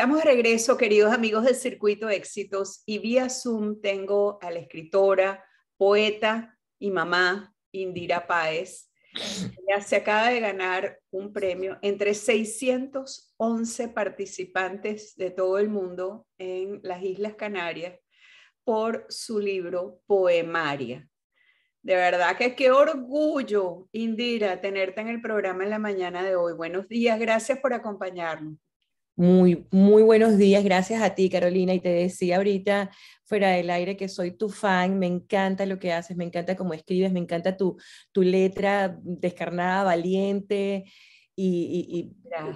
Estamos de regreso, queridos amigos del Circuito Éxitos, y vía Zoom tengo a la escritora, poeta y mamá Indira Páez. Ella se acaba de ganar un premio entre 611 participantes de todo el mundo en las Islas Canarias por su libro Poemaria. De verdad que qué orgullo, Indira, tenerte en el programa en la mañana de hoy. Buenos días, gracias por acompañarnos. Muy, buenos días, gracias a ti Carolina. Y te decía ahorita fuera del aire que soy tu fan, me encanta lo que haces, me encanta cómo escribes, me encanta tu, letra descarnada, valiente y,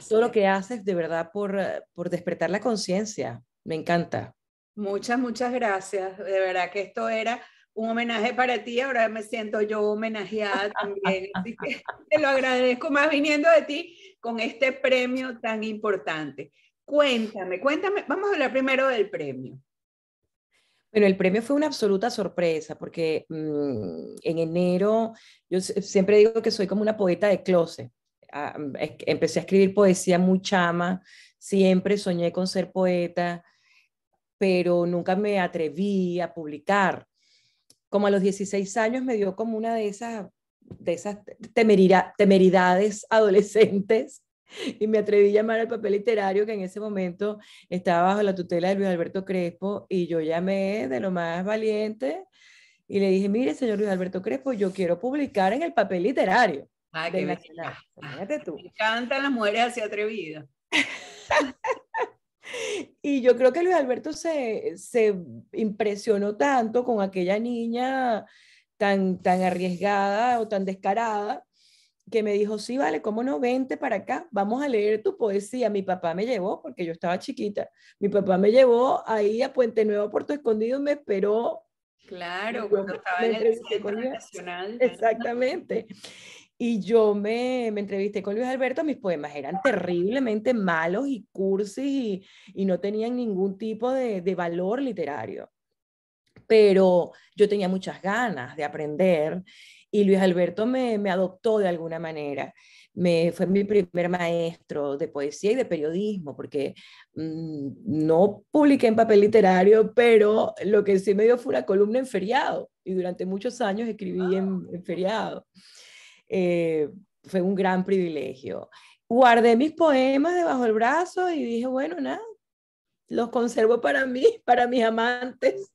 todo lo que haces de verdad por, por despertar la conciencia, me encanta. Muchas, muchas gracias. De verdad que esto era un homenaje para ti, ahora me siento yo homenajeada también. Así que te lo agradezco más viniendo de ti con este premio tan importante. Cuéntame, cuéntame, vamos a hablar primero del premio. Bueno, el premio fue una absoluta sorpresa porque mm, en enero yo siempre digo que soy como una poeta de closet. Ah, mm, empecé a escribir poesía muy chama, siempre soñé con ser poeta, pero nunca me atreví a publicar como a los 16 años me dio como una de esas, de esas temeridades adolescentes y me atreví a llamar al papel literario que en ese momento estaba bajo la tutela de Luis Alberto Crespo y yo llamé de lo más valiente y le dije, mire, señor Luis Alberto Crespo, yo quiero publicar en el papel literario. Ay, ah, qué tú. las mujeres así atrevidas. Y yo creo que Luis Alberto se, se impresionó tanto con aquella niña tan, tan arriesgada o tan descarada que me dijo, sí, vale, ¿cómo no? Vente para acá, vamos a leer tu poesía. Mi papá me llevó, porque yo estaba chiquita, mi papá me llevó ahí a Puente Nuevo, Puerto Escondido, me esperó. Claro, cuando estaba en el Centro Nacional. Exactamente. Y yo me, me, entrevisté con Luis Alberto, mis poemas eran terriblemente malos y cursis y, no tenían ningún tipo de, de, valor literario. Pero yo tenía muchas ganas de aprender y Luis Alberto me, me adoptó de alguna manera. Me, fue mi primer maestro de poesía y de periodismo, porque mm, no publiqué en papel literario, pero lo que sí me dio fue una columna en feriado y durante muchos años escribí ah, en feriado. Eh, fue un gran privilegio. Guardé mis poemas debajo del brazo y dije, bueno, nada, los conservo para mí, para mis amantes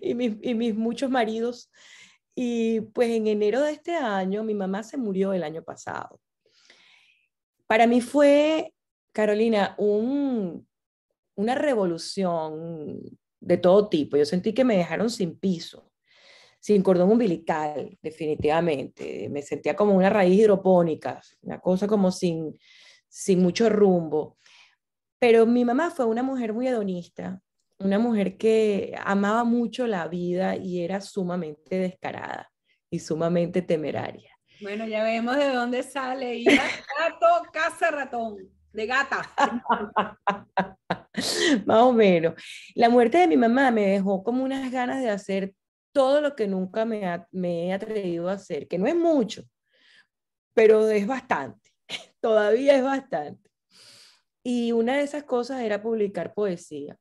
y mis, muchos maridos. Y pues en enero de este año, mi mamá se murió el año pasado. Para mí fue, Carolina, una revolución de todo tipo. Yo sentí que me dejaron sin piso sin cordón umbilical, definitivamente. Me sentía como una raíz hidropónica, una cosa como sin, sin mucho rumbo. Pero mi mamá fue una mujer muy hedonista, una mujer que amaba mucho la vida y era sumamente descarada y sumamente temeraria. Bueno, ya vemos de dónde sale. Iba gato, casa ratón, de gata. Más o menos. La muerte de mi mamá me dejó como unas ganas de hacer todo lo que nunca me, he atrevido a hacer, que no es mucho, pero es bastante, todavía es bastante. Y una de esas cosas era publicar poesía.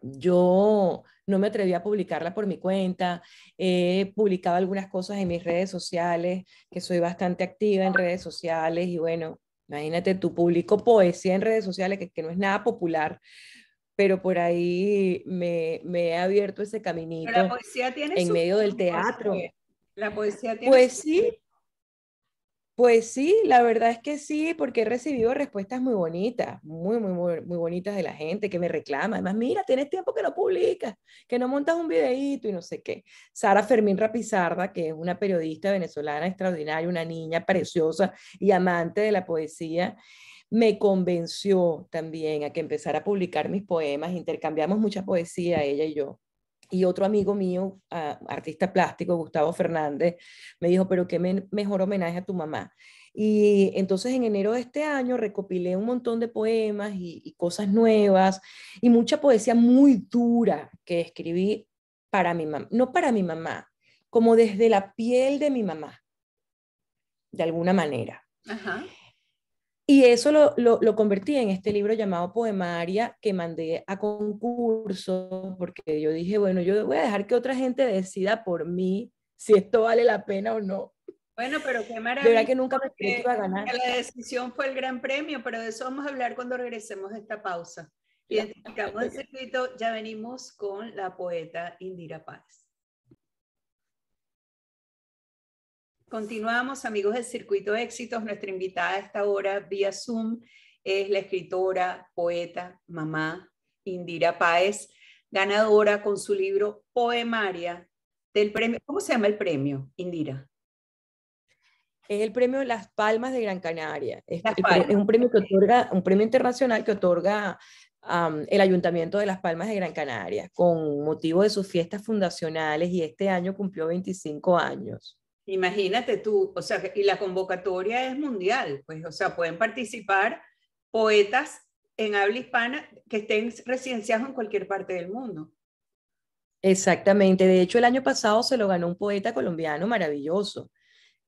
Yo no me atreví a publicarla por mi cuenta, he eh, publicado algunas cosas en mis redes sociales, que soy bastante activa en redes sociales y bueno, imagínate, tú publico poesía en redes sociales, que no es nada popular, pero por ahí me, he abierto ese caminito tiene en medio del teatro. La poesía tiene Pues sí, pues sí, la verdad es que sí, porque he recibido respuestas muy bonitas, muy, muy, muy, bonitas de la gente que me reclama. Además, mira, tienes tiempo que no publicas, que no montas un videíto y no sé qué. Sara Fermín Rapizarda, que es una periodista venezolana extraordinaria, una niña preciosa y amante de la poesía, me convenció también a que empezara a publicar mis poemas, intercambiamos mucha poesía ella y yo. Y otro amigo mío, ah, artista plástico, Gustavo Fernández, me dijo, pero qué mejor homenaje a tu mamá. Y entonces en enero de este año recopilé un montón de poemas y, cosas nuevas y mucha poesía muy dura que escribí para mi mamá, no para mi mamá, como desde la piel de mi mamá, de alguna manera. Ajá. Y eso lo, convertí en este libro llamado Poemaria que mandé a concurso porque yo dije, bueno, yo voy a dejar que otra gente decida por mí si esto vale la pena o no. Bueno, pero qué maravilla. De verdad que nunca me a ganar. La decisión fue el gran premio, pero de eso vamos a hablar cuando regresemos a esta pausa. Identificamos el circuito, ya venimos con la poeta Indira Paz. Continuamos, amigos del Circuito de Éxitos. Nuestra invitada a esta hora vía Zoom es la escritora, poeta, mamá Indira Páez, ganadora con su libro Poemaria del premio. ¿Cómo se llama el premio, Indira? Es el premio Las Palmas de Gran Canaria. Es, un premio que otorga, un premio internacional que otorga el Ayuntamiento de Las Palmas de Gran Canaria con motivo de sus fiestas fundacionales y este año cumplió 25 años. Imagínate tú, o sea, y la convocatoria es mundial, pues, o sea, pueden participar poetas en habla hispana que estén residenciados en cualquier parte del mundo. Exactamente, de hecho el año pasado se lo ganó un poeta colombiano maravilloso,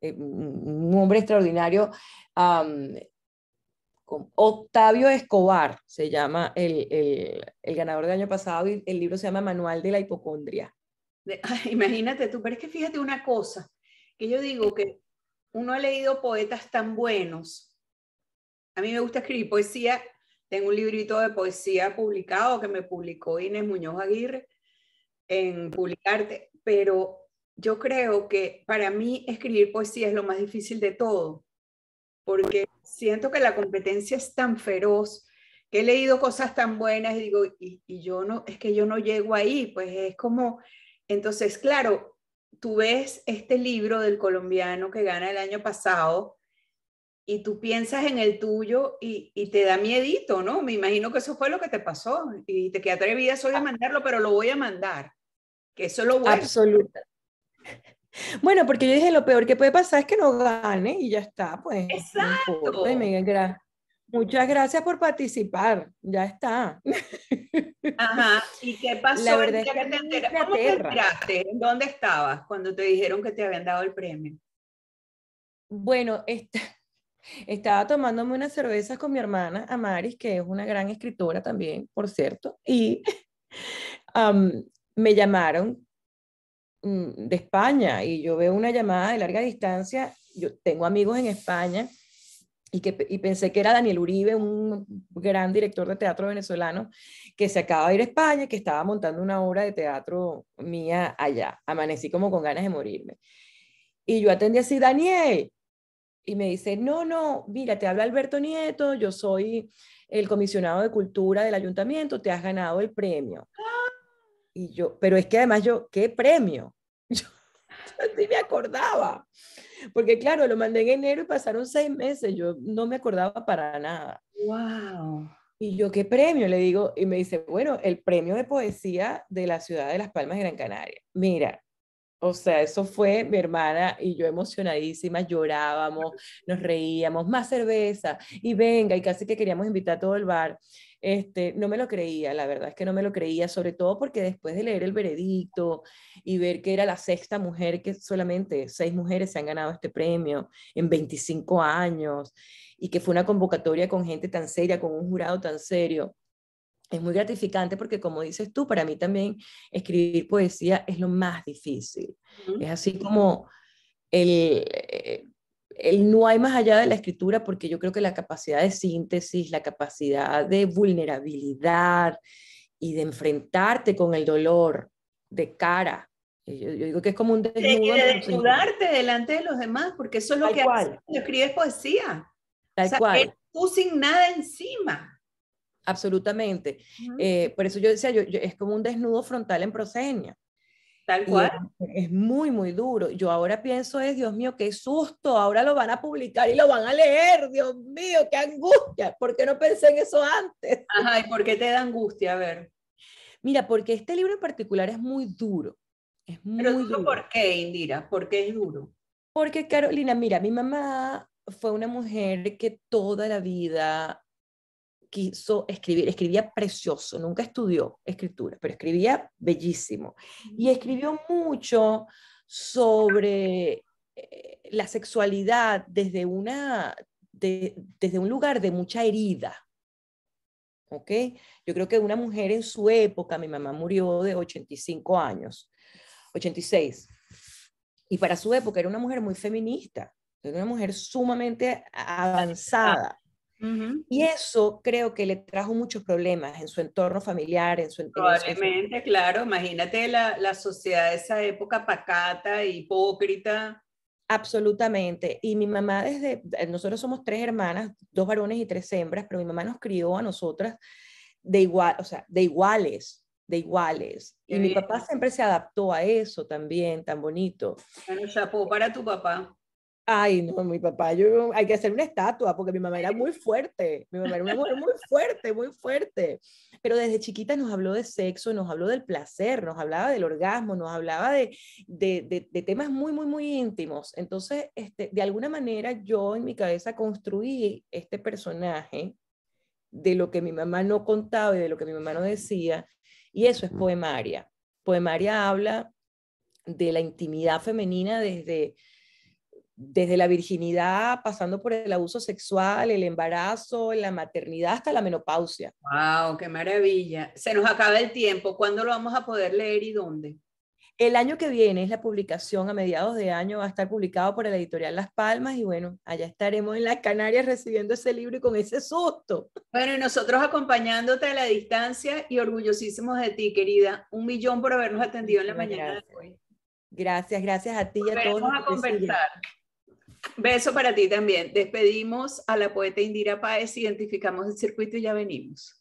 eh, un hombre extraordinario, Octavio Escobar se llama el, ganador del año pasado y el libro se llama Manual de la Hipocondria. imagínate tú, pero es que fíjate una cosa, que yo digo que uno ha leído poetas tan buenos. A mí me gusta escribir poesía. Tengo un librito de poesía publicado que me publicó Inés Muñoz Aguirre en Publicarte, pero yo creo que para mí escribir poesía es lo más difícil de todo, porque siento que la competencia es tan feroz, que he leído cosas tan buenas y digo, y, yo no, es que yo no llego ahí, pues es como, entonces, claro, tú ves este libro del colombiano que gana el año pasado y tú piensas en el tuyo y, te da miedito, ¿no? Me imagino que eso fue lo que te pasó y te quedaste atrevida soy a ah. mandarlo, pero lo voy a mandar. Que eso lo voy Absoluta. Bueno, porque yo dije lo peor que puede pasar es que no gane y ya está, pues. Exacto. Muchas gracias por participar, ya está. Ajá, ¿y qué pasó? La verdad ¿Dónde estabas cuando te dijeron que te habían dado el premio? Bueno, estaba tomándome unas cervezas con mi hermana Amaris, que es una gran escritora también, por cierto, y me llamaron mm, de España y yo veo una llamada de larga distancia, yo tengo amigos en España y, que, y pensé que era Daniel Uribe, un gran director de teatro venezolano, que se acaba de ir a España, que estaba montando una obra de teatro mía allá. Amanecí como con ganas de morirme. Y yo atendí así, Daniel. Y me dice, no, no, mira, te habla Alberto Nieto, yo soy el comisionado de cultura del ayuntamiento, te has ganado el premio. ¡Ah! Y yo, pero es que además yo, ¿qué premio? Yo, ni me acordaba. Porque claro, lo mandé en enero y pasaron seis meses, yo no me acordaba para nada. ¡Wow! Y yo, ¿qué premio? Le digo, y me dice, bueno, el premio de poesía de la ciudad de Las Palmas, de Gran Canaria. Mira, o sea, eso fue mi hermana y yo emocionadísima, llorábamos, nos reíamos, más cerveza, y venga, y casi que queríamos invitar a todo el bar. Este, no me lo creía, la verdad es que no me lo creía, sobre todo porque después de leer el veredicto y ver que era la sexta mujer, que solamente seis mujeres se han ganado este premio en 25 años, y que fue una convocatoria con gente tan seria, con un jurado tan serio, es muy gratificante porque como dices tú, para mí también escribir poesía es lo más difícil. Es así como eh, el, no hay más allá de la escritura porque yo creo que la capacidad de síntesis, la capacidad de vulnerabilidad y de enfrentarte con el dolor de cara. Eh, yo, digo que es como un desnudo. de desnudarte delante de los demás, porque eso es lo que cual. cuando escribes poesía. Tal o sea, cual. Tú sin nada encima absolutamente. Eh, por eso yo decía, yo, es como un desnudo frontal en prosenia. Tal cual. es muy, muy duro. Yo ahora pienso es, Dios mío, qué susto, ahora lo van a publicar y lo van a leer, Dios mío, qué angustia. ¿Por qué no pensé en eso antes? Ajá, ¿y por qué te da angustia? A ver. Mira, porque este libro en particular es muy duro. Es muy Pero duro. ¿por qué, Indira? ¿Por qué es duro? Porque Carolina, mira, mi mamá fue una mujer que toda la vida quiso escribir, escribía precioso, nunca estudió escritura, pero escribía bellísimo. Y escribió mucho sobre eh, la sexualidad desde, una, desde un lugar de mucha herida. ¿Ok? Yo creo que una mujer en su época, mi mamá murió de 85 años, 86. Y para su época era una mujer muy feminista, era una mujer sumamente avanzada y eso creo que le trajo muchos problemas en su entorno familiar, en su entorno. claro. Imagínate la, sociedad de esa época pacata, hipócrita. Absolutamente. Y mi mamá desde, eh, nosotros somos tres hermanas, dos varones y tres hembras, pero mi mamá nos crió a nosotras de igual, o sea, de iguales, de iguales. y mi papá siempre se adaptó a eso también, tan bonito. Bueno, para tu papá. Ay, no, mi papá, yo hay que hacer una estatua porque mi mamá era muy fuerte, mi mamá era muy fuerte, muy fuerte. Pero desde chiquita nos habló de sexo, nos habló del placer, nos hablaba del orgasmo, nos hablaba de, de, de, de temas muy, muy, muy íntimos. Entonces, este, de alguna manera yo en mi cabeza construí este personaje de lo que mi mamá no contaba y de lo que mi mamá no decía, y eso es poemaria. Poemaria habla de la intimidad femenina desde desde la virginidad, pasando por el abuso sexual, el embarazo, la maternidad, hasta la menopausia. ¡Wow! ¡Qué maravilla! Se nos acaba el tiempo. ¿Cuándo lo vamos a poder leer y dónde? El año que viene es la publicación, a mediados de año va a estar publicado por la editorial Las Palmas y bueno, allá estaremos en las Canarias recibiendo ese libro y con ese susto. Bueno, y nosotros acompañándote a la distancia y orgullosísimos de ti, querida. Un millón por habernos atendido en la mañana gracias. de hoy. Gracias, gracias a ti y a todos. Nos a conversar. Beso para ti también. Despedimos a la poeta Indira Páez, identificamos el circuito y ya venimos.